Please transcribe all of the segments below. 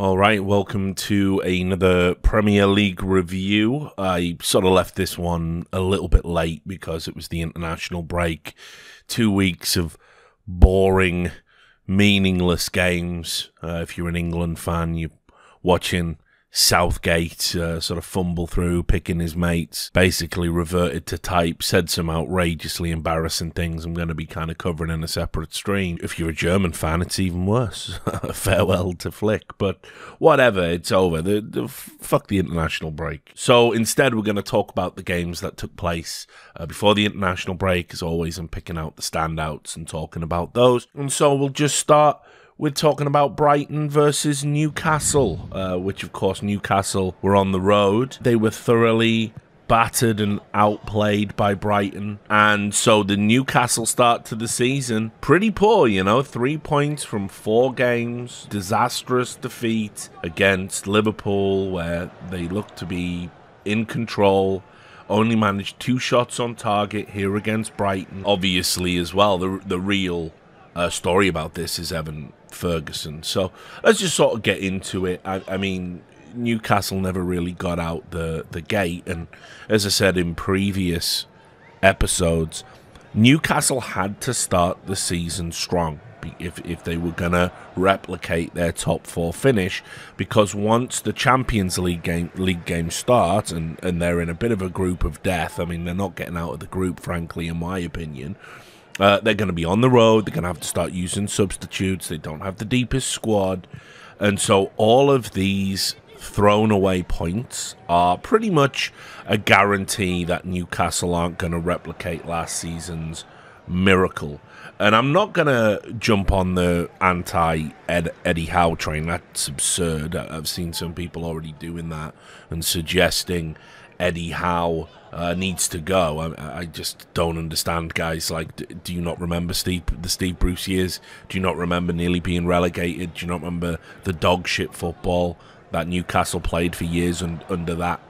All right, welcome to another Premier League review. I sort of left this one a little bit late because it was the international break. Two weeks of boring, meaningless games. Uh, if you're an England fan, you're watching Southgate uh, sort of fumble through, picking his mates, basically reverted to type, said some outrageously embarrassing things I'm going to be kind of covering in a separate stream. If you're a German fan, it's even worse. Farewell to Flick, but whatever, it's over. The, the, fuck the international break. So instead, we're going to talk about the games that took place uh, before the international break, as always. I'm picking out the standouts and talking about those. And so we'll just start we're talking about Brighton versus Newcastle, uh, which, of course, Newcastle were on the road. They were thoroughly battered and outplayed by Brighton. And so the Newcastle start to the season, pretty poor, you know, three points from four games, disastrous defeat against Liverpool, where they looked to be in control. Only managed two shots on target here against Brighton. Obviously, as well, the the real uh, story about this is Evan Ferguson. So let's just sort of get into it. I, I mean, Newcastle never really got out the, the gate. And as I said in previous episodes, Newcastle had to start the season strong if, if they were going to replicate their top four finish because once the Champions League game league game starts and, and they're in a bit of a group of death I mean they're not getting out of the group frankly in my opinion uh, they're going to be on the road. They're going to have to start using substitutes. They don't have the deepest squad. And so all of these thrown away points are pretty much a guarantee that Newcastle aren't going to replicate last season's miracle. And I'm not going to jump on the anti Eddie Howe train. That's absurd. I've seen some people already doing that and suggesting Eddie Howe uh, needs to go. I, I, just don't understand, guys. Like, do, you not remember Steve, the Steve Bruce years? Do you not remember nearly being relegated? Do you not remember the dog shit football that Newcastle played for years and under that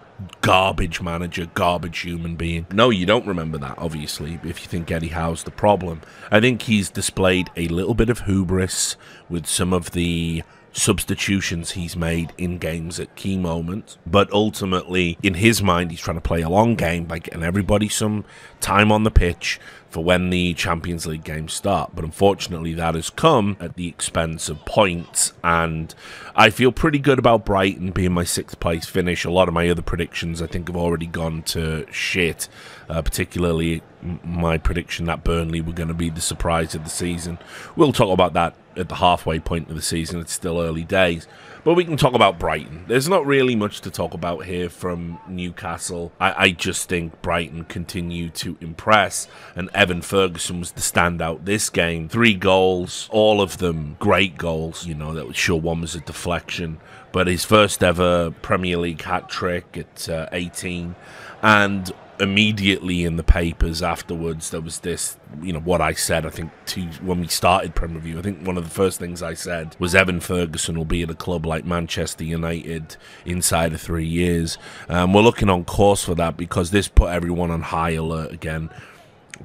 garbage manager, garbage human being? No, you don't remember that, obviously, if you think Eddie Howe's the problem. I think he's displayed a little bit of hubris with some of the substitutions he's made in games at key moments. But ultimately, in his mind, he's trying to play a long game by getting everybody some time on the pitch for when the Champions League games start. But unfortunately, that has come at the expense of points. And I feel pretty good about Brighton being my sixth place finish. A lot of my other predictions, I think, have already gone to shit, uh, particularly my prediction that Burnley were going to be the surprise of the season. We'll talk about that at the halfway point of the season. It's still early days. But we can talk about Brighton. There's not really much to talk about here from Newcastle. I, I just think Brighton continue to impress, and Evan Ferguson was the standout this game. Three goals, all of them great goals. You know, that was sure one was a deflection, but his first ever Premier League hat trick at uh, 18. And immediately in the papers afterwards there was this you know what i said i think to, when we started prem review i think one of the first things i said was evan ferguson will be at a club like manchester united inside of three years um, we're looking on course for that because this put everyone on high alert again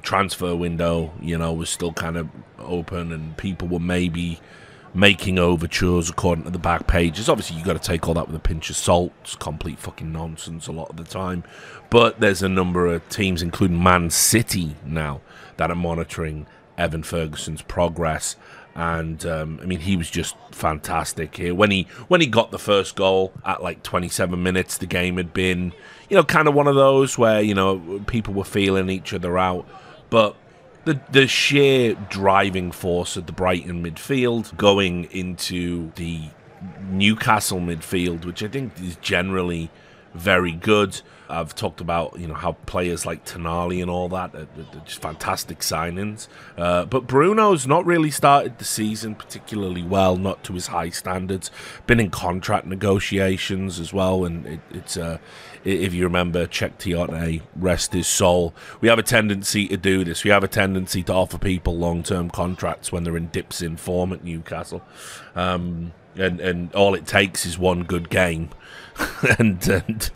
transfer window you know was still kind of open and people were maybe making overtures according to the back pages. Obviously, you've got to take all that with a pinch of salt. It's complete fucking nonsense a lot of the time. But there's a number of teams, including Man City now, that are monitoring Evan Ferguson's progress. And um, I mean, he was just fantastic here when he when he got the first goal at like 27 minutes. The game had been, you know, kind of one of those where you know people were feeling each other out, but the the sheer driving force of the Brighton midfield going into the Newcastle midfield, which I think is generally very good. I've talked about you know how players like Tonali and all that are, are just fantastic signings, uh, but Bruno's not really started the season particularly well, not to his high standards. Been in contract negotiations as well, and it, it's a uh, if you remember, check Tiotne, rest his soul. We have a tendency to do this. We have a tendency to offer people long-term contracts when they're in dips in form at Newcastle. Um, and, and all it takes is one good game. and, and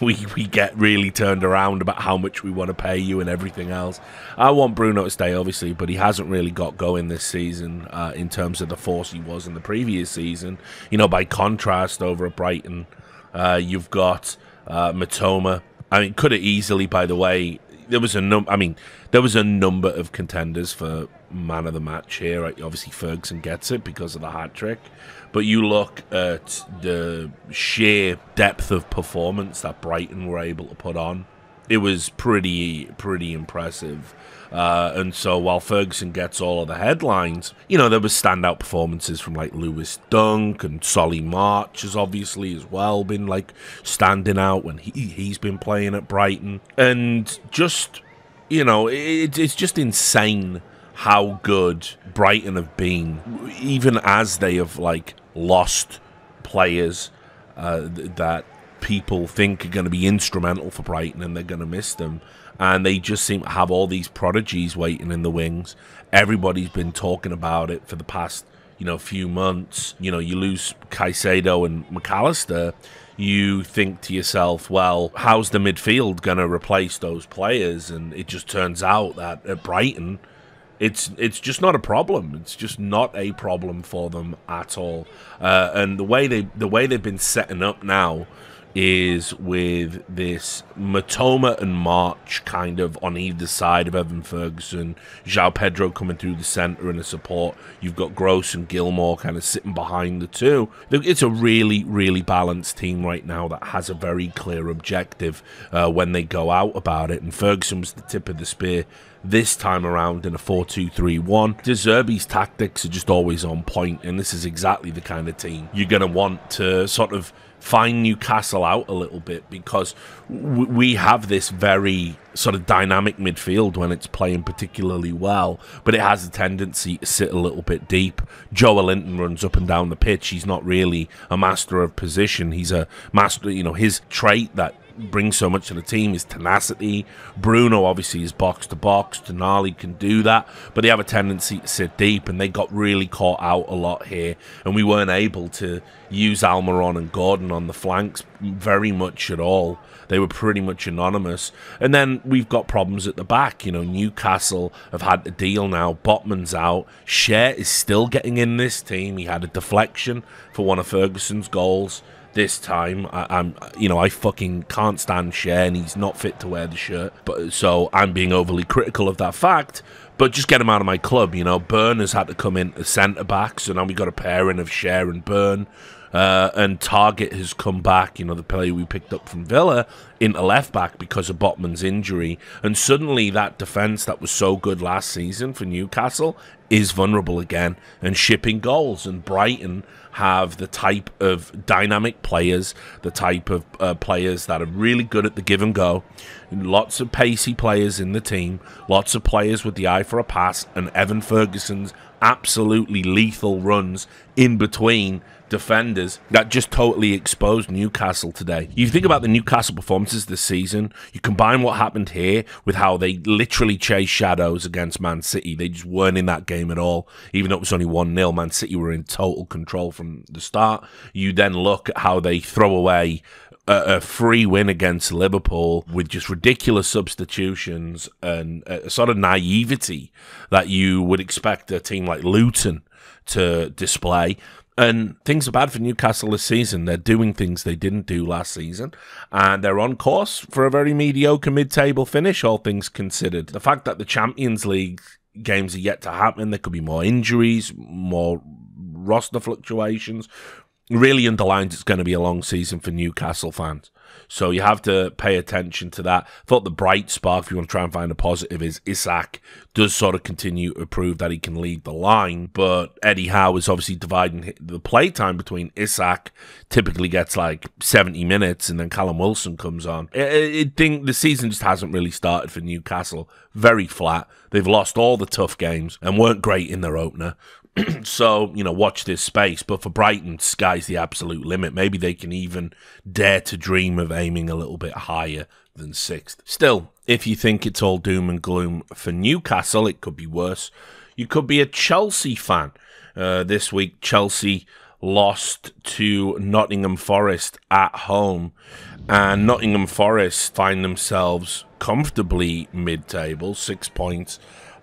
we we get really turned around about how much we want to pay you and everything else. I want Bruno to stay, obviously, but he hasn't really got going this season uh, in terms of the force he was in the previous season. You know, by contrast, over at Brighton, uh, you've got uh, Matoma. I mean, could have easily, by the way, there was a num. I mean, there was a number of contenders for man of the match here. Obviously, Ferguson gets it because of the hat trick, but you look at the sheer depth of performance that Brighton were able to put on it was pretty pretty impressive. Uh, and so while Ferguson gets all of the headlines, you know, there was standout performances from like Lewis Dunk and Solly March has obviously as well been like standing out when he, he's been playing at Brighton. And just, you know, it, it's just insane how good Brighton have been, even as they have like lost players uh, that people think are going to be instrumental for Brighton and they're going to miss them. And they just seem to have all these prodigies waiting in the wings. Everybody's been talking about it for the past, you know, few months. You know, you lose Caicedo and McAllister. You think to yourself, well, how's the midfield going to replace those players? And it just turns out that at Brighton, it's it's just not a problem. It's just not a problem for them at all. Uh, and the way they the way they've been setting up now is with this Matoma and March kind of on either side of Evan Ferguson, Jao Pedro coming through the centre and a support. You've got Gross and Gilmore kind of sitting behind the two. It's a really, really balanced team right now that has a very clear objective uh, when they go out about it. And Ferguson was the tip of the spear this time around in a 4 2 3 1. Deserby's tactics are just always on point, and this is exactly the kind of team you're going to want to sort of find Newcastle out a little bit because we have this very sort of dynamic midfield when it's playing particularly well, but it has a tendency to sit a little bit deep. Joe Linton runs up and down the pitch. He's not really a master of position. He's a master, you know, his trait that brings so much to the team is tenacity. Bruno obviously is box to box. Denali can do that, but they have a tendency to sit deep, and they got really caught out a lot here. And we weren't able to use Almiron and Gordon on the flanks very much at all. They were pretty much anonymous. And then we've got problems at the back. You know, Newcastle have had to deal now. Botman's out. Share is still getting in this team. He had a deflection for one of Ferguson's goals this time I, am you know I fucking can't stand Cher and he's not fit to wear the shirt but so I'm being overly critical of that fact but just get him out of my club you know Burn has had to come in as centre back so now we got a pairing of Cher and Burn uh, and Target has come back, you know, the player we picked up from Villa, into left back because of Botman's injury. And suddenly that defence that was so good last season for Newcastle is vulnerable again. And shipping goals. And Brighton have the type of dynamic players, the type of uh, players that are really good at the give and go, lots of pacey players in the team, lots of players with the eye for a pass, and Evan Ferguson's absolutely lethal runs in between defenders that just totally exposed Newcastle today. You think about the Newcastle performances this season, you combine what happened here with how they literally chased shadows against Man City. They just weren't in that game at all. Even though it was only 1 0, Man City were in total control from the start. You then look at how they throw away a, free win against Liverpool with just ridiculous substitutions and a sort of naivety that you would expect a team like Luton to display. And things are bad for Newcastle this season. They're doing things they didn't do last season, and they're on course for a very mediocre mid table finish, all things considered. The fact that the Champions League games are yet to happen, there could be more injuries, more roster fluctuations, really underlines it's going to be a long season for Newcastle fans. So you have to pay attention to that. I thought the bright spark, if you want to try and find a positive, is Isak does sort of continue to prove that he can lead the line, but Eddie Howe is obviously dividing the play time between Isak, typically gets like 70 minutes, and then Callum Wilson comes on. I, I think the season just hasn't really started for Newcastle. Very flat. They've lost all the tough games and weren't great in their opener. so, you know, watch this space. But for Brighton, sky's the absolute limit. Maybe they can even dare to dream of aiming a little bit higher than sixth. Still, if you think it's all doom and gloom for Newcastle, it could be worse. You could be a Chelsea fan. Uh, this week, Chelsea lost to Nottingham Forest at home, and Nottingham Forest find themselves comfortably mid table, six points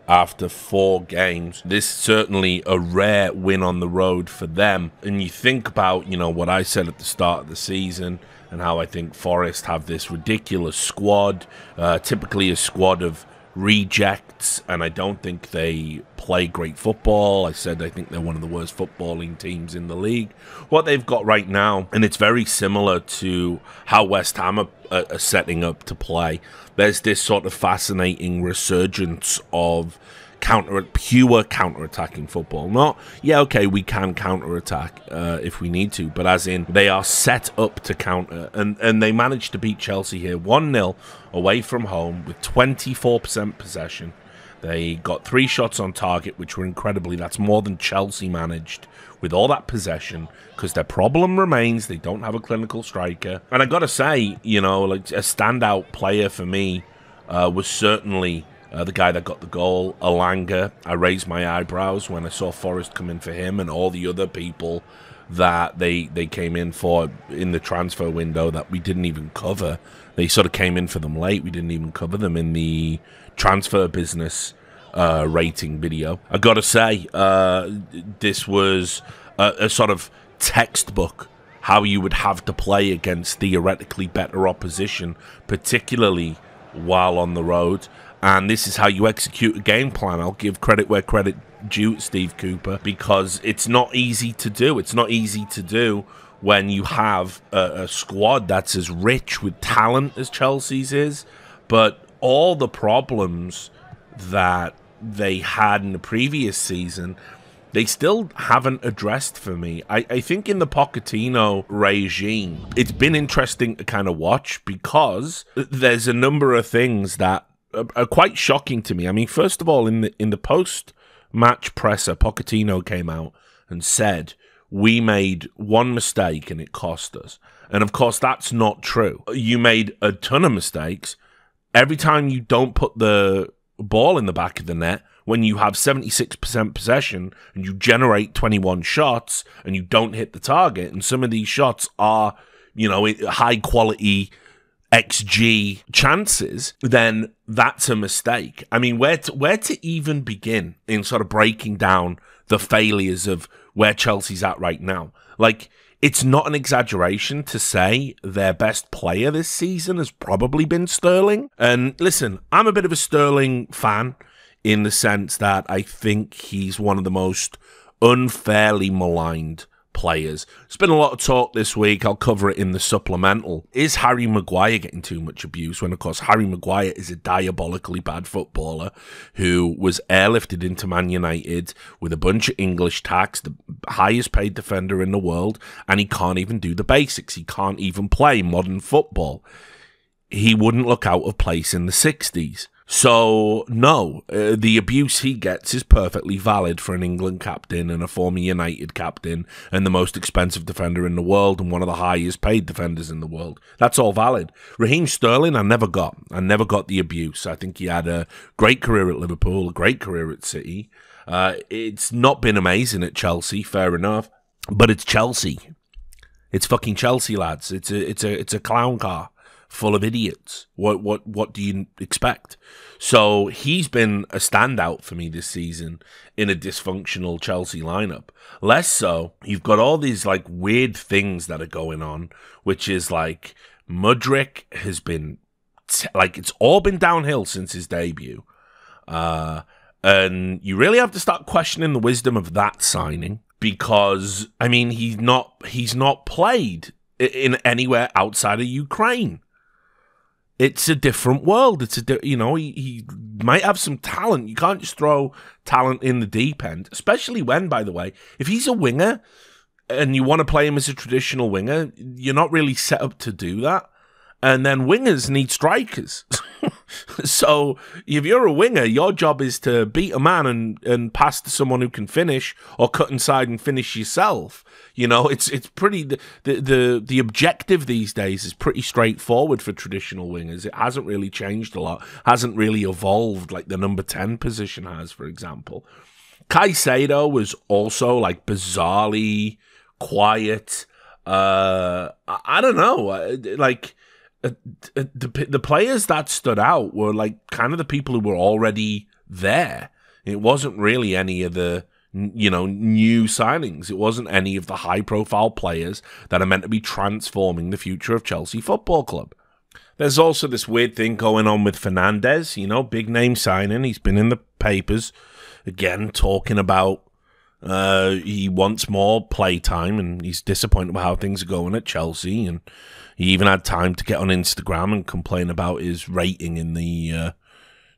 after four games. This is certainly a rare win on the road for them. And you think about, you know, what I said at the start of the season and how I think Forest have this ridiculous squad, uh, typically a squad of rejects, and I don't think they play great football. I said I think they're one of the worst footballing teams in the league. What they've got right now, and it's very similar to how West Ham are, are setting up to play. There's this sort of fascinating resurgence of counter pure counter attacking football. Not yeah, okay, we can counter attack uh, if we need to, but as in they are set up to counter, and and they managed to beat Chelsea here one 0 away from home with 24% possession. They got three shots on target, which were incredibly. That's more than Chelsea managed with all that possession because their problem remains they don't have a clinical striker. And I got to say, you know, like a standout player for me uh, was certainly uh, the guy that got the goal, Alanga, I raised my eyebrows when I saw Forrest come in for him and all the other people that they they came in for in the transfer window that we didn't even cover. They sort of came in for them late. We didn't even cover them in the transfer business uh, rating video. I got to say, uh, this was a, a sort of textbook how you would have to play against theoretically better opposition, particularly while on the road and this is how you execute a game plan. I'll give credit where credit due, Steve Cooper, because it's not easy to do. It's not easy to do when you have a, a squad that's as rich with talent as Chelsea's is, but all the problems that they had in the previous season they still haven't addressed for me. I, I, think in the Pochettino regime, it's been interesting to kind of watch because there's a number of things that are uh, uh, quite shocking to me. I mean, first of all, in the in the post match presser, uh, Pochettino came out and said we made one mistake and it cost us. And of course, that's not true. You made a ton of mistakes. Every time you don't put the ball in the back of the net, when you have 76% possession and you generate 21 shots and you don't hit the target, and some of these shots are, you know, high quality XG chances, then that's a mistake. I mean, where to, where to even begin in sort of breaking down the failures of where Chelsea's at right now? Like, it's not an exaggeration to say their best player this season has probably been Sterling. And listen, I'm a bit of a Sterling fan in the sense that I think he's one of the most unfairly maligned players. It's been a lot of talk this week. I'll cover it in the supplemental. Is Harry Maguire getting too much abuse? When, of course, Harry Maguire is a diabolically bad footballer who was airlifted into Man United with a bunch of English tax, the highest paid defender in the world, and he can't even do the basics. He can't even play modern football. He wouldn't look out of place in the 60s. So, no, uh, the abuse he gets is perfectly valid for an England captain and a former United captain and the most expensive defender in the world and one of the highest paid defenders in the world. That's all valid. Raheem Sterling, I never got. I never got the abuse. I think he had a great career at Liverpool, a great career at City. Uh, it's not been amazing at Chelsea, fair enough, but it's Chelsea. It's fucking Chelsea, lads. It's a, it's a, it's a clown car full of idiots. What what what do you expect? So he's been a standout for me this season in a dysfunctional Chelsea lineup. Less so, you've got all these like weird things that are going on, which is like Mudrick has been t- like it's all been downhill since his debut. Uh and you really have to start questioning the wisdom of that signing because I mean he's not he's not played in anywhere outside of Ukraine it's a different world. It's a you know he, he, might have some talent. You can't just throw talent in the deep end, especially when, by the way, if he's a winger and you want to play him as a traditional winger, you're not really set up to do that and then wingers need strikers. so if you're a winger, your job is to beat a man and, and pass to someone who can finish or cut inside and finish yourself. You know, it's it's pretty the the the objective these days is pretty straightforward for traditional wingers. It hasn't really changed a lot, hasn't really evolved like the number ten position has, for example. Caicedo was also like bizarrely quiet. Uh, I, I don't know, uh, like uh, uh, the the players that stood out were like kind of the people who were already there. It wasn't really any of the you know new signings. It wasn't any of the high profile players that are meant to be transforming the future of Chelsea Football Club. There's also this weird thing going on with Fernandez, you know, big name signing. He's been in the papers again talking about uh, he wants more play time and he's disappointed with how things are going at Chelsea and he even had time to get on Instagram and complain about his rating in the uh,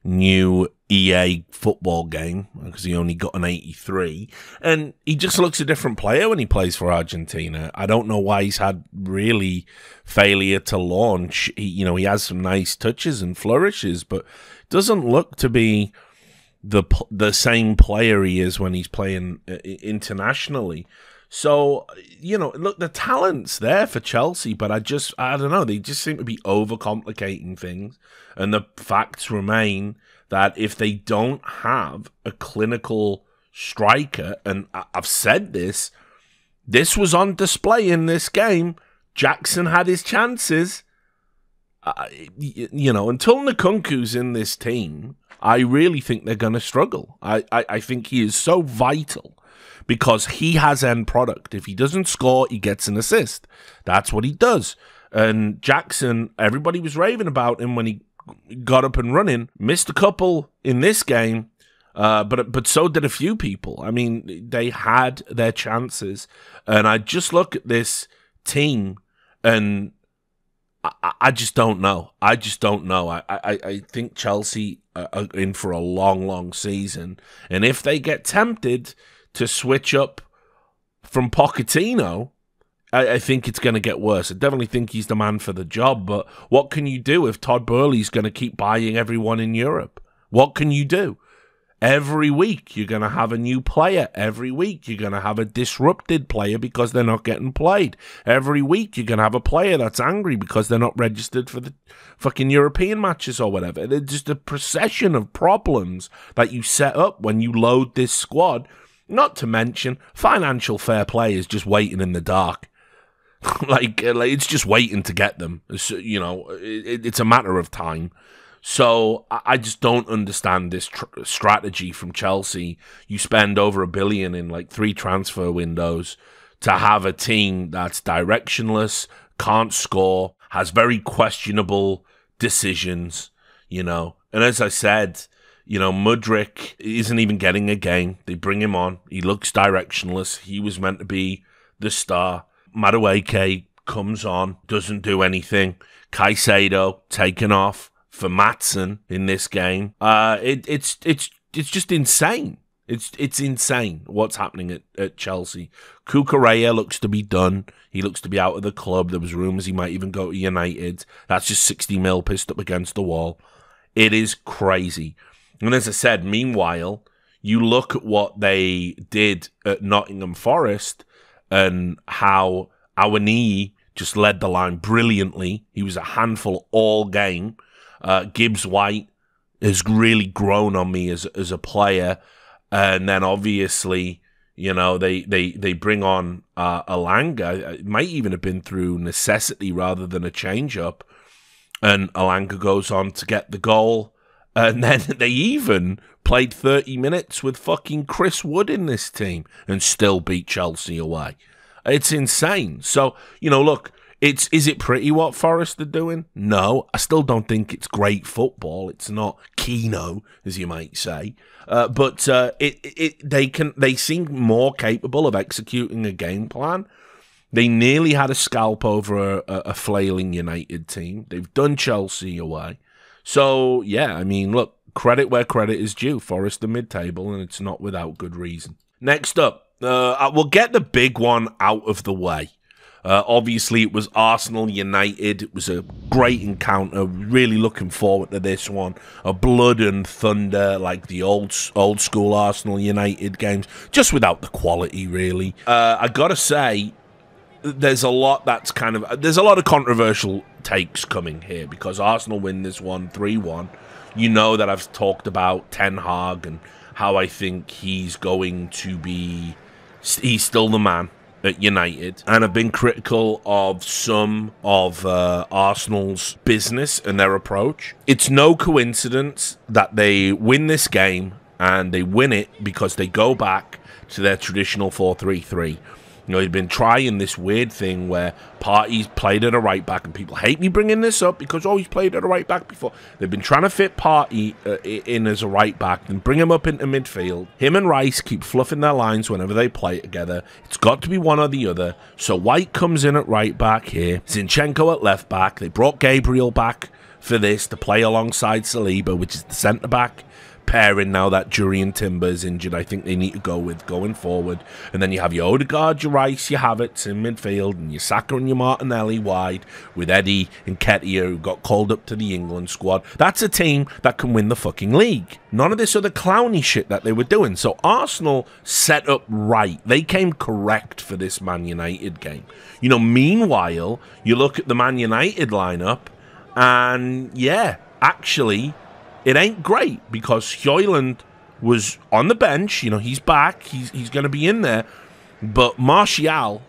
new EA football game because he only got an 83. And he just looks a different player when he plays for Argentina. I don't know why he's had really failure to launch. He, you know, he has some nice touches and flourishes, but doesn't look to be the the same player he is when he's playing uh, internationally. So, you know, look, the talent's there for Chelsea, but I just, I don't know, they just seem to be overcomplicating things. And the facts remain that if they don't have a clinical striker, and I've said this, this was on display in this game. Jackson had his chances. Uh, you know, until Nkunku's in this team, I really think they're going to struggle. I, I, I think he is so vital because he has end product. If he doesn't score, he gets an assist. That's what he does. And Jackson, everybody was raving about him when he got up and running. Missed a couple in this game, uh, but but so did a few people. I mean, they had their chances, and I just look at this team, and I, I just don't know. I just don't know. I, I, I think Chelsea are in for a long, long season. And if they get tempted to switch up from Pochettino, I, I think it's going to get worse. I definitely think he's the man for the job. But what can you do if Todd Burley's going to keep buying everyone in Europe? What can you do? Every week, you're going to have a new player. Every week, you're going to have a disrupted player because they're not getting played. Every week, you're going to have a player that's angry because they're not registered for the fucking European matches or whatever. It's just a procession of problems that you set up when you load this squad. Not to mention, financial fair play is just waiting in the dark. like, uh, like, it's just waiting to get them. you know, it, it's a matter of time. So I just don't understand this tr- strategy from Chelsea. You spend over a billion in like three transfer windows to have a team that's directionless, can't score, has very questionable decisions, you know. And as I said, you know, Mudrick isn't even getting a game. They bring him on. He looks directionless. He was meant to be the star. Madueke comes on, doesn't do anything. Caicedo taken off for Matson in this game. Uh, it, it's it's it's just insane. It's it's insane what's happening at, at Chelsea. Kukurea looks to be done. He looks to be out of the club. There was rumours he might even go to United. That's just 60 mil pissed up against the wall. It is crazy. And as I said, meanwhile, you look at what they did at Nottingham Forest and how Awani just led the line brilliantly. He was a handful all game. Uh, Gibbs White has really grown on me as as a player, and then obviously. You know they they they bring on uh, Alanga. It might even have been through necessity rather than a change up, and Alanga goes on to get the goal. And then they even played 30 minutes with fucking Chris Wood in this team and still beat Chelsea away. It's insane. So, you know, look, it's is it pretty what Forest are doing? No, I still don't think it's great football. It's not kino, as you might say, uh, but uh, it, it they can they seem more capable of executing a game plan. They nearly had a scalp over a, a flailing United team. They've done Chelsea away. So yeah, I mean, look, credit where credit is due. Forest are mid-table, and it's not without good reason. Next up, uh, we'll get the big one out of the way. Uh, obviously, it was Arsenal United. It was a great encounter. Really looking forward to this one. A blood and thunder like the old old school Arsenal United games, just without the quality, really. Uh, I gotta say, there's a lot that's kind of there's a lot of controversial takes coming here because Arsenal win this one three one. You know that I've talked about Ten Hag and how I think he's going to be. He's still the man at United and have been critical of some of uh, Arsenal's business and their approach. It's no coincidence that they win this game and they win it because they go back to their traditional 4 3 3 you know, he'd been trying this weird thing where parties played at a right back, and people hate me bringing this up because, oh, he's played at a right back before. They've been trying to fit Party uh, in as a right back and bring him up into midfield. Him and Rice keep fluffing their lines whenever they play together. It's got to be one or the other. So White comes in at right back here, Zinchenko at left back. They brought Gabriel back for this to play alongside Saliba, which is the centre back pairing now that Timber is injured, I think they need to go with going forward. And then you have your Odegaard, your Rice, your Havertz in midfield, and your Saka and your Martinelli wide with Eddie and Ketia, who got called up to the England squad. That's a team that can win the fucking league. None of this other clowny shit that they were doing. So Arsenal set up right. They came correct for this Man United game. You know, meanwhile, you look at the Man United lineup, and yeah, actually, it ain't great because Hoyland was on the bench. You know, he's back. He's, he's going to be in there. But Martial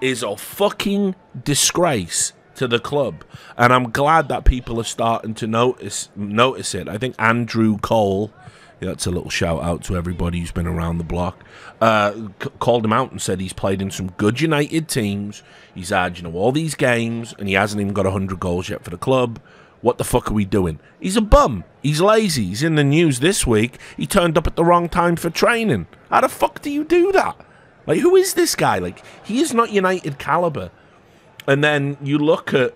is a fucking disgrace to the club. And I'm glad that people are starting to notice notice it. I think Andrew Cole, that's a little shout out to everybody who's been around the block, uh, called him out and said he's played in some good United teams. He's had, you know, all these games and he hasn't even got 100 goals yet for the club. What the fuck are we doing? He's a bum. He's lazy. He's in the news this week. He turned up at the wrong time for training. How the fuck do you do that? Like, who is this guy? Like, he is not United caliber. And then you look at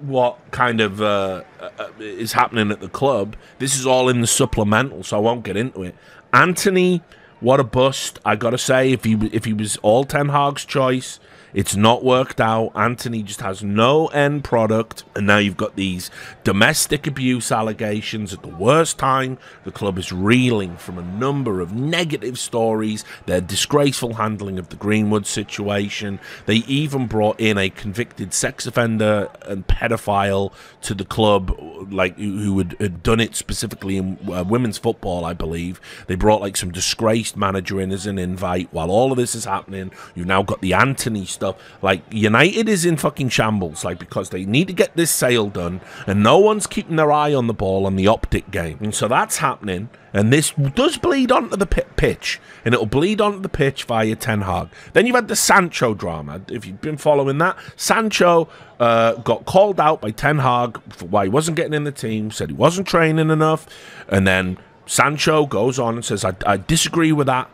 what kind of uh, uh is happening at the club. This is all in the supplemental, so I won't get into it. Anthony, what a bust! I gotta say, if he if he was all Ten Hag's choice, it's not worked out. Anthony just has no end product. And now you've got these domestic abuse allegations at the worst time. The club is reeling from a number of negative stories, their disgraceful handling of the Greenwood situation. They even brought in a convicted sex offender and pedophile to the club, like who had, done it specifically in uh, women's football, I believe. They brought like some disgraced manager in as an invite. While all of this is happening, you've now got the Anthony stuff stuff. Like United is in fucking shambles, like because they need to get this sale done, and no one's keeping their eye on the ball on the optic game, and so that's happening. And this does bleed onto the pitch, and it'll bleed onto the pitch via Ten Hag. Then you've had the Sancho drama. If you've been following that, Sancho uh, got called out by Ten Hag for why he wasn't getting in the team, said he wasn't training enough, and then Sancho goes on and says, I, I disagree with that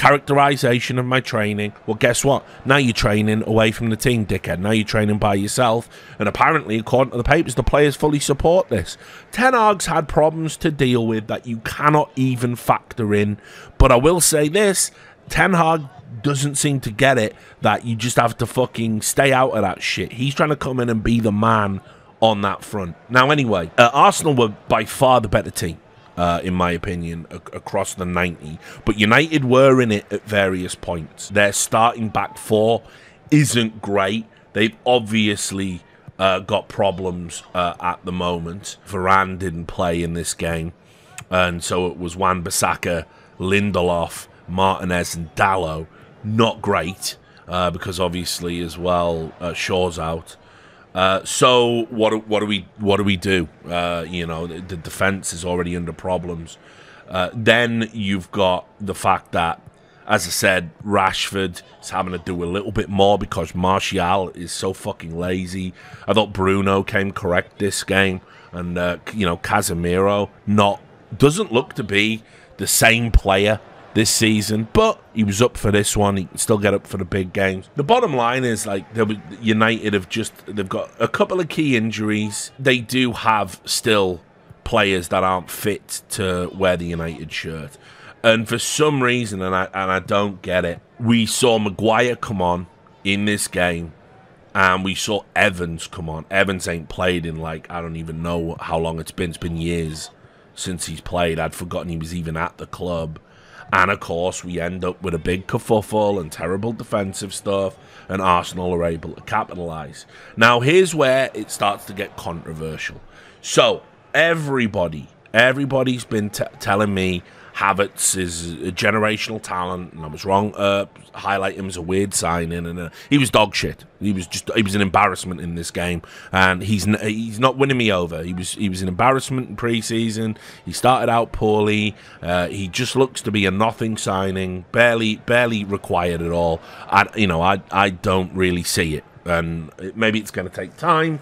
characterization of my training. Well, guess what? Now you're training away from the team, dickhead. Now you're training by yourself. And apparently, according to the papers, the players fully support this. Ten Hag's had problems to deal with that you cannot even factor in. But I will say this Ten Hag doesn't seem to get it that you just have to fucking stay out of that shit. He's trying to come in and be the man on that front. Now, anyway, uh, Arsenal were by far the better team uh, in my opinion, across the 90. But United were in it at various points. Their starting back four isn't great. They've obviously uh, got problems uh, at the moment. Varane didn't play in this game, and so it was Wan Bissaka, Lindelof, Martinez, and Dallo. Not great. Uh, because obviously as well uh, Shaw's out. Uh, so what what do we what do we do? Uh, you know, the, the, defense is already under problems. Uh, then you've got the fact that, as I said, Rashford is having to do a little bit more because Martial is so fucking lazy. I thought Bruno came correct this game, and uh, you know Casemiro not doesn't look to be the same player this season, but he was up for this one. He can still get up for the big games. The bottom line is like United have just they've got a couple of key injuries. They do have still players that aren't fit to wear the United shirt, and for some reason, and I and I don't get it. We saw Maguire come on in this game. And we saw Evans come on. Evans ain't played in like I don't even know how long it's been. It's been years since he's played. I'd forgotten he was even at the club and of course, we end up with a big kerfuffle and terrible defensive stuff, and Arsenal are able to capitalise. Now, here's where it starts to get controversial. So, everybody, everybody's been telling me Havertz is a generational talent, and I was wrong. Uh, highlight him as a weird signing, and uh, he was dog shit. He was just he was an embarrassment in this game, and he's he's not winning me over. He was he was an embarrassment in preseason. He started out poorly. Uh, he just looks to be a nothing signing, barely barely required at all. I you know I I don't really see it, and maybe it's going to take time,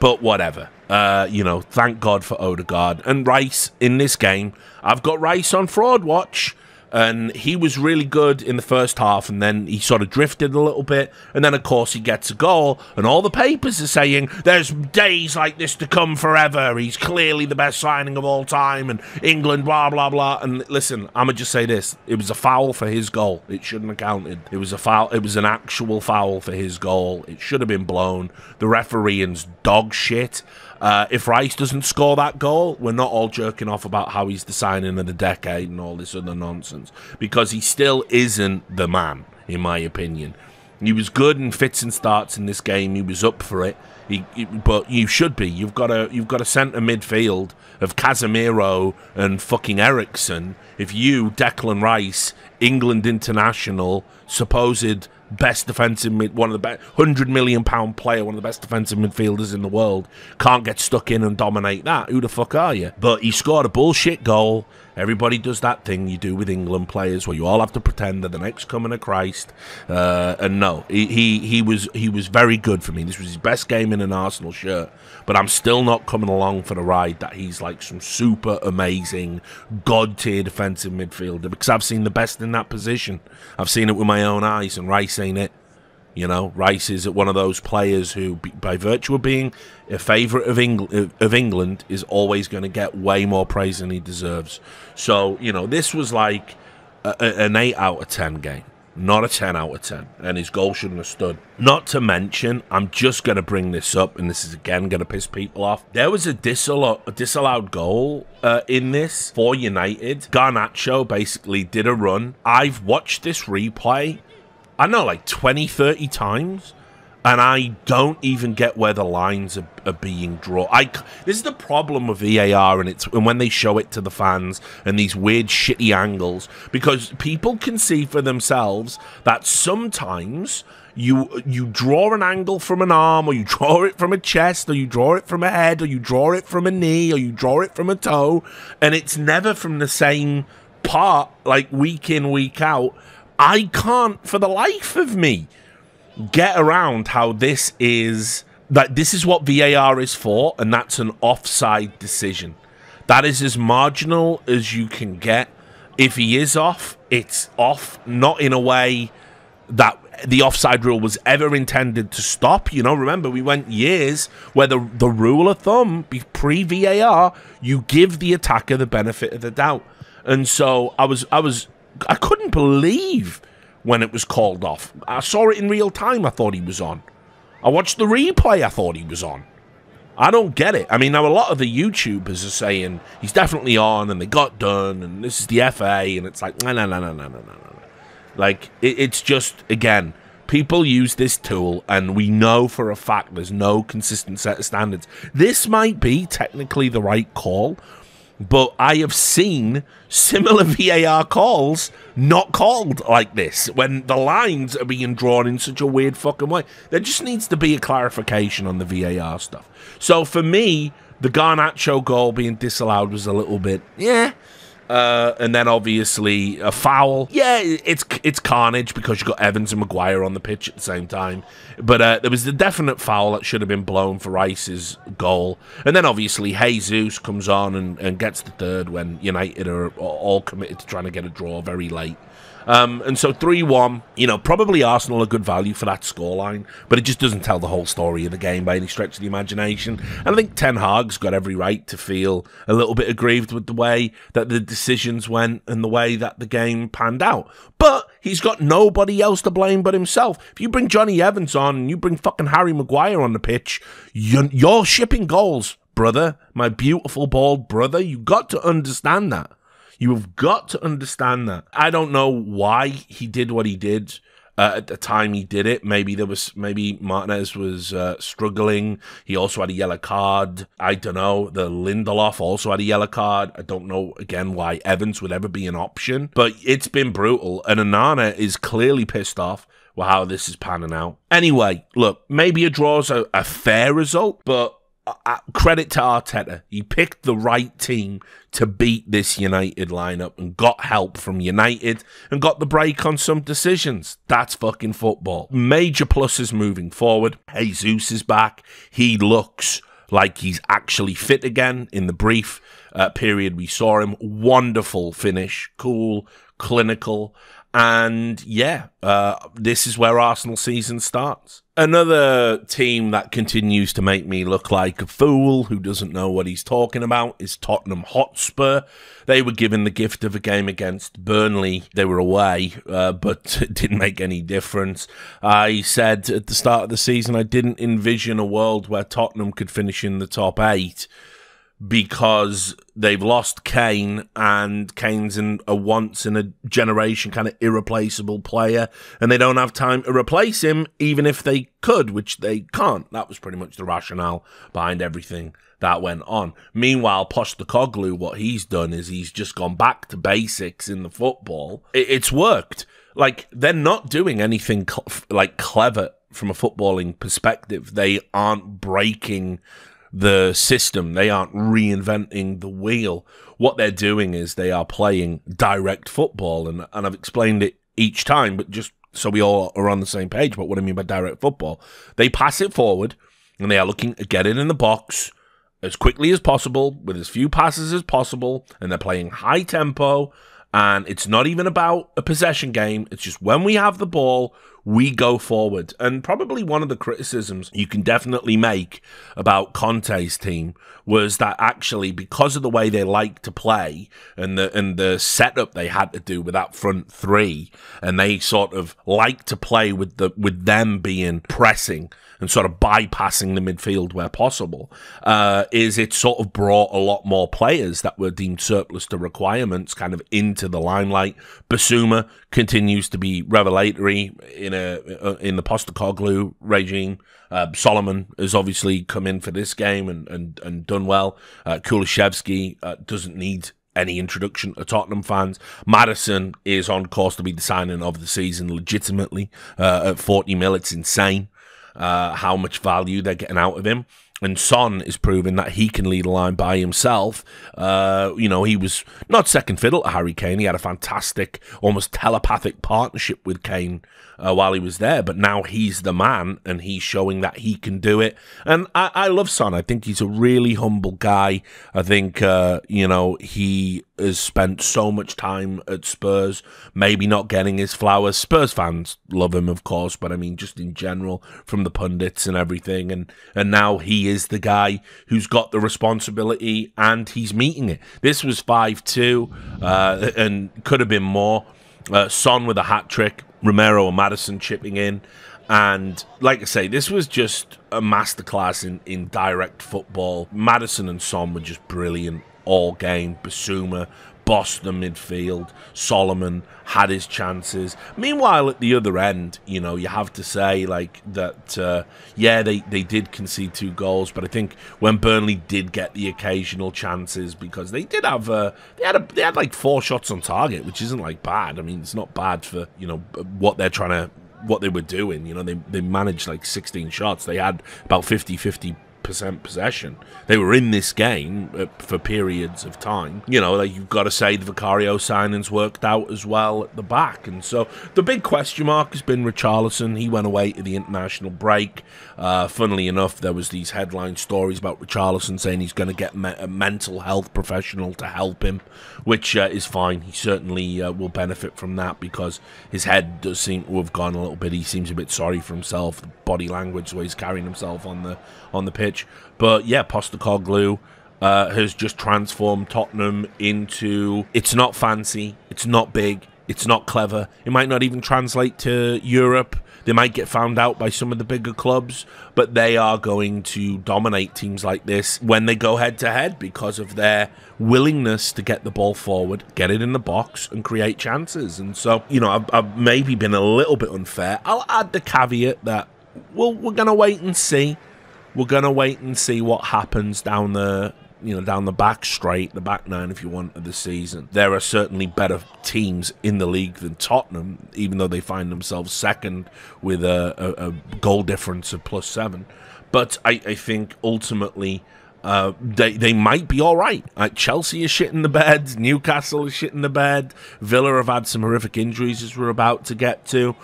but whatever. Uh, you know, thank God for Odegaard. And Rice in this game, I've got Rice on fraud watch. And he was really good in the first half, and then he sort of drifted a little bit. And then, of course, he gets a goal, and all the papers are saying there's days like this to come forever. He's clearly the best signing of all time, and England, blah, blah, blah. And listen, I'm going to just say this it was a foul for his goal. It shouldn't have counted. It was a foul. It was an actual foul for his goal. It should have been blown. The refereeing's dog shit. Uh, if Rice doesn't score that goal, we're not all jerking off about how he's the signing of the decade and all this other nonsense because he still isn't the man, in my opinion. He was good and fits and starts in this game. He was up for it, he, he, but you should be. You've got a you've got a centre midfield of Casemiro and fucking Ericsson. If you Declan Rice, England international, supposed best defensive mid, one of the best hundred million pound player, one of the best defensive midfielders in the world, can't get stuck in and dominate that. Who the fuck are you? But he scored a bullshit goal Everybody does that thing you do with England players where you all have to pretend they're the next coming of Christ. Uh, and no, he, he, he was he was very good for me. This was his best game in an Arsenal shirt. But I'm still not coming along for the ride that he's like some super amazing god tier defensive midfielder because I've seen the best in that position. I've seen it with my own eyes, and Rice ain't it. You know, Rice is one of those players who, by virtue of being a favourite of, Engl- of England, is always going to get way more praise than he deserves. So, you know, this was like a, a, an 8 out of 10 game, not a 10 out of 10. And his goal shouldn't have stood. Not to mention, I'm just going to bring this up, and this is again going to piss people off. There was a, disallow- a disallowed goal uh, in this for United. Garnacho basically did a run. I've watched this replay I know, like 20, 30 times, and I don't even get where the lines are, are being drawn. I, this is the problem with VAR, and it's and when they show it to the fans and these weird, shitty angles, because people can see for themselves that sometimes you you draw an angle from an arm or you draw it from a chest or you draw it from a head or you draw it from a knee or you draw it from a toe and it's never from the same part like week in week out I can't, for the life of me, get around how this is that this is what VAR is for, and that's an offside decision. That is as marginal as you can get. If he is off, it's off, not in a way that the offside rule was ever intended to stop. You know, remember, we went years where the, the rule of thumb pre VAR, you give the attacker the benefit of the doubt. And so I was I was I couldn't believe when it was called off. I saw it in real time. I thought he was on. I watched the replay. I thought he was on. I don't get it. I mean, now a lot of the YouTubers are saying he's definitely on, and they got done, and this is the FA, and it's like no, no, no, no, no, no, no, no. Like it, it's just again, people use this tool, and we know for a fact there's no consistent set of standards. This might be technically the right call, but I have seen similar VAR calls not called like this when the lines are being drawn in such a weird fucking way. There just needs to be a clarification on the VAR stuff. So for me, the Garnacho goal being disallowed was a little bit, yeah, uh, and then obviously a foul. Yeah, it's it's carnage because you got Evans and Maguire on the pitch at the same time. But uh, there was the definite foul that should have been blown for Rice's goal. And then obviously Jesus comes on and, and gets the third when United are all committed to trying to get a draw very late. Um, and so 3 1, you know, probably Arsenal a good value for that scoreline, but it just doesn't tell the whole story of the game by any stretch of the imagination. And I think Ten Hag's got every right to feel a little bit aggrieved with the way that the decisions went and the way that the game panned out. But he's got nobody else to blame but himself. If you bring Johnny Evans on and you bring fucking Harry Maguire on the pitch, you're, you're shipping goals brother, my beautiful bald brother. You got to understand that. You have got to understand that. I don't know why he did what he did. Uh, at the time he did it, maybe there was maybe Martinez was uh, struggling. He also had a yellow card. I don't know. The Lindelof also had a yellow card. I don't know again why Evans would ever be an option, but it's been brutal. And Anana is clearly pissed off with how this is panning out. Anyway, look, maybe a draw's a, a fair result, but uh, credit to Arteta. He picked the right team to beat this United lineup and got help from United and got the break on some decisions. That's fucking football. Major pluses moving forward. Jesus is back. He looks like he's actually fit again in the brief uh, period we saw him. Wonderful finish. Cool, clinical. And yeah, uh, this is where Arsenal season starts. Another team that continues to make me look like a fool who doesn't know what he's talking about is Tottenham Hotspur. They were given the gift of a game against Burnley. They were away, uh, but it didn't make any difference. I said at the start of the season I didn't envision a world where Tottenham could finish in the top eight because they've lost Kane and Kane's in a once in a generation kind of irreplaceable player and they don't have time to replace him even if they could which they can't that was pretty much the rationale behind everything that went on meanwhile Postecoglou what he's done is he's just gone back to basics in the football it's worked like they're not doing anything cl like clever from a footballing perspective they aren't breaking the system. They aren't reinventing the wheel. What they're doing is they are playing direct football, and, and I've explained it each time, but just so we all are on the same page But what I mean by direct football. They pass it forward, and they are looking to get it in the box as quickly as possible, with as few passes as possible, and they're playing high tempo. And it's not even about a possession game. It's just when we have the ball, we go forward. And probably one of the criticisms you can definitely make about Conte's team was that actually because of the way they like to play and the and the setup they had to do with that front three, and they sort of like to play with the with them being pressing and sort of bypassing the midfield where possible, uh, is it sort of brought a lot more players that were deemed surplus to requirements kind of into the limelight. Basuma continues to be revelatory in in the Postacoglu regime. Uh, Solomon has obviously come in for this game and and, and done well. Uh, Kulishevsky uh, doesn't need any introduction to Tottenham fans. Madison is on course to be the signing of the season legitimately uh, at 40 mil. It's insane uh, how much value they're getting out of him and Son is proving that he can lead a line by himself. Uh, you know, he was not second fiddle to Harry Kane. He had a fantastic, almost telepathic partnership with Kane uh, while he was there. But now he's the man, and he's showing that he can do it. And I, I love Son. I think he's a really humble guy. I think uh, you know he has spent so much time at Spurs, maybe not getting his flowers. Spurs fans love him, of course, but I mean, just in general, from the pundits and everything. And, and now he is the guy who's got the responsibility and he's meeting it. This was 5 2 uh, and could have been more. Uh, Son with a hat trick, Romero and Madison chipping in. And like I say, this was just a masterclass in, in direct football. Madison and Son were just brilliant all game. Basuma bossed the midfield. Solomon had his chances. Meanwhile, at the other end, you know, you have to say like that. Uh, yeah, they they did concede two goals, but I think when Burnley did get the occasional chances because they did have uh, they had a, they had like four shots on target, which isn't like bad. I mean, it's not bad for you know what they're trying to what they were doing. You know, they, they managed like 16 shots. They had about 50 50 percent possession. They were in this game uh, for periods of time. You know, like you've got to say the Vicario signings worked out as well at the back. And so the big question mark has been Richarlison. He went away to the international break. Uh, funnily enough, there was these headline stories about Richarlison saying he's going to get me a mental health professional to help him, which uh, is fine. He certainly uh, will benefit from that because his head does seem to have gone a little bit. He seems a bit sorry for himself, the body language, the way he's carrying himself on the on the pitch but yeah, Postacoglu uh, has just transformed Tottenham into it's not fancy, it's not big, it's not clever. It might not even translate to Europe. They might get found out by some of the bigger clubs, but they are going to dominate teams like this when they go head to head because of their willingness to get the ball forward, get it in the box, and create chances. And so, you know, I've, I've maybe been a little bit unfair. I'll add the caveat that, well, we're going to wait and see we're gonna wait and see what happens down the you know down the back straight, the back nine, if you want, of the season. There are certainly better teams in the league than Tottenham, even though they find themselves second with a, a, a goal difference of plus seven. But I, I think ultimately. Uh, they they might be all right. Uh, Chelsea is shit in the bed. Newcastle is shit in the bed. Villa have had some horrific injuries, as we're about to get to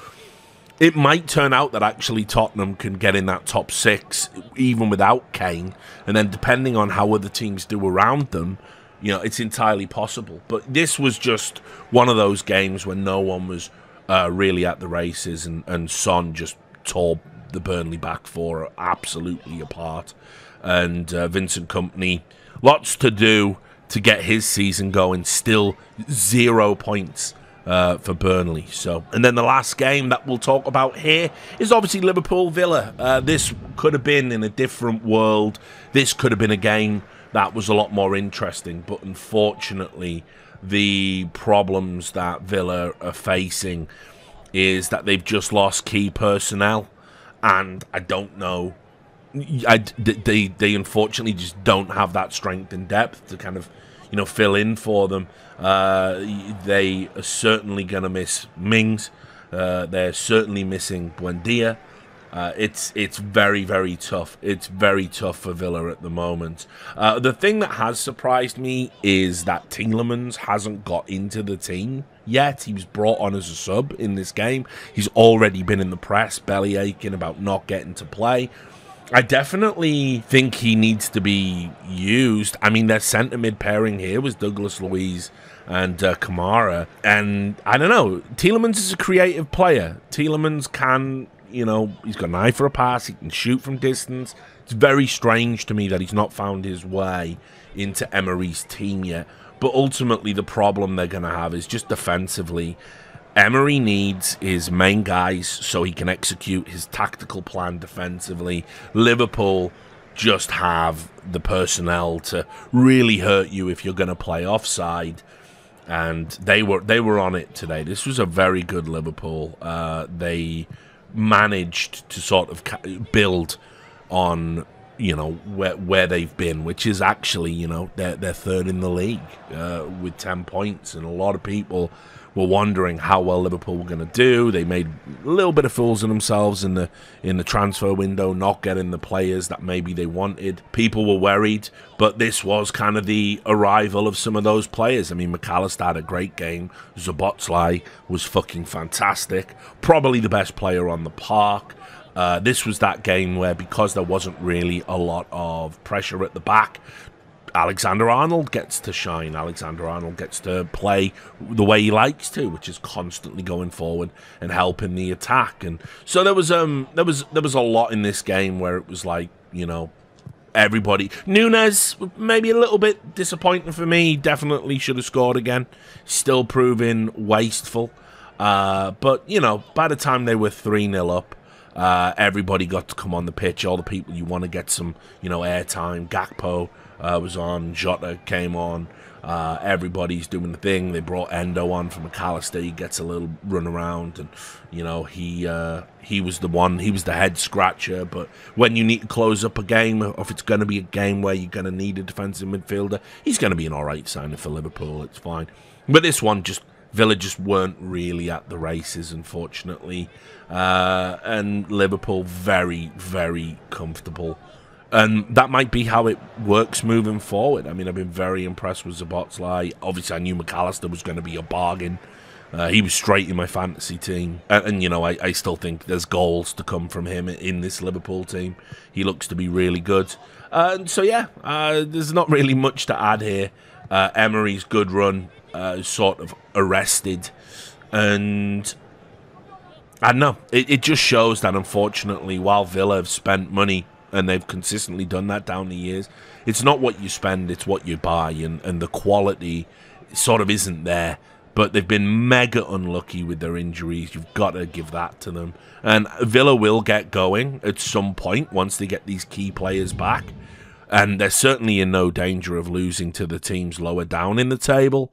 it might turn out that actually Tottenham can get in that top six even without Kane, and then depending on how other teams do around them, you know, it's entirely possible. But this was just one of those games where no one was uh, really at the races, and, and Son just tore the Burnley back four absolutely apart, and uh, Vincent Company lots to do to get his season going. Still zero points uh, for Burnley. So, and then the last game that we'll talk about here is obviously Liverpool Villa. Uh, this could have been in a different world. This could have been a game that was a lot more interesting, but unfortunately, the problems that Villa are facing is that they've just lost key personnel, and I don't know. I, they they unfortunately just don't have that strength and depth to kind of you know, fill in for them. Uh, they are certainly going to miss Mings. Uh, they're certainly missing Buendia. Uh, it's it's very very tough. It's very tough for Villa at the moment. Uh, the thing that has surprised me is that Tinglemans hasn't got into the team yet. He was brought on as a sub in this game. He's already been in the press, belly aching about not getting to play. I definitely think he needs to be used. I mean, their centre mid pairing here was Douglas Louise and uh, Kamara. And I don't know, Tielemans is a creative player. Tielemans can, you know, he's got an eye for a pass, he can shoot from distance. It's very strange to me that he's not found his way into Emery's team yet. But ultimately, the problem they're going to have is just defensively. Emery needs his main guys so he can execute his tactical plan defensively. Liverpool just have the personnel to really hurt you if you're going to play offside. And they were they were on it today. This was a very good Liverpool. Uh, they managed to sort of build on you know where where they've been, which is actually you know they're they're third in the league uh, with ten points, and a lot of people were wondering how well Liverpool were going to do. They made a little bit of fools of themselves in the in the transfer window, not getting the players that maybe they wanted. People were worried, but this was kind of the arrival of some of those players. I mean, McAllister had a great game. Zabotslai was fucking fantastic. Probably the best player on the park. Uh, this was that game where because there wasn't really a lot of pressure at the back, Alexander Arnold gets to shine. Alexander Arnold gets to play the way he likes to, which is constantly going forward and helping the attack. And so there was um there was there was a lot in this game where it was like you know everybody. Nunez maybe a little bit disappointing for me. Definitely should have scored again. Still proving wasteful. Uh, but you know by the time they were three 0 up. Uh, everybody got to come on the pitch. All the people you want to get some, you know, airtime. Gakpo, uh, was on, Jota came on. Uh, everybody's doing the thing. They brought Endo on from Callister. He gets a little run around, and you know he uh, he was the one. He was the head scratcher. But when you need to close up a game, if it's going to be a game where you're going to need a defensive midfielder, he's going to be an all right signing for Liverpool. It's fine. But this one just Villa just weren't really at the races, unfortunately, uh, and Liverpool very very comfortable and that might be how it works moving forward. I mean, I've been very impressed with lie. Obviously, I knew McAllister was going to be a bargain. Uh, he was straight in my fantasy team. And, and you know, I, I, still think there's goals to come from him in this Liverpool team. He looks to be really good. Uh, so, yeah, uh, there's not really much to add here. Uh, Emery's good run uh, sort of arrested. And I don't know. It, it just shows that, unfortunately, while Villa have spent money and they've consistently done that down the years. It's not what you spend, it's what you buy, and, and the quality sort of isn't there. But they've been mega unlucky with their injuries. You've got to give that to them. And Villa will get going at some point once they get these key players back. And they're certainly in no danger of losing to the teams lower down in the table.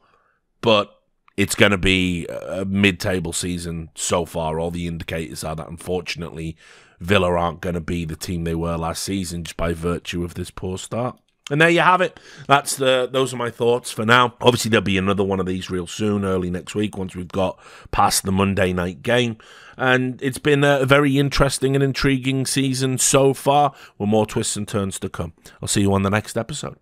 But it's going to be a mid table season so far. All the indicators are that, unfortunately, Villa aren't going to be the team they were last season just by virtue of this poor start. And there you have it. That's the those are my thoughts for now. Obviously there'll be another one of these real soon, early next week, once we've got past the Monday night game. And it's been a very interesting and intriguing season so far, with more twists and turns to come. I'll see you on the next episode.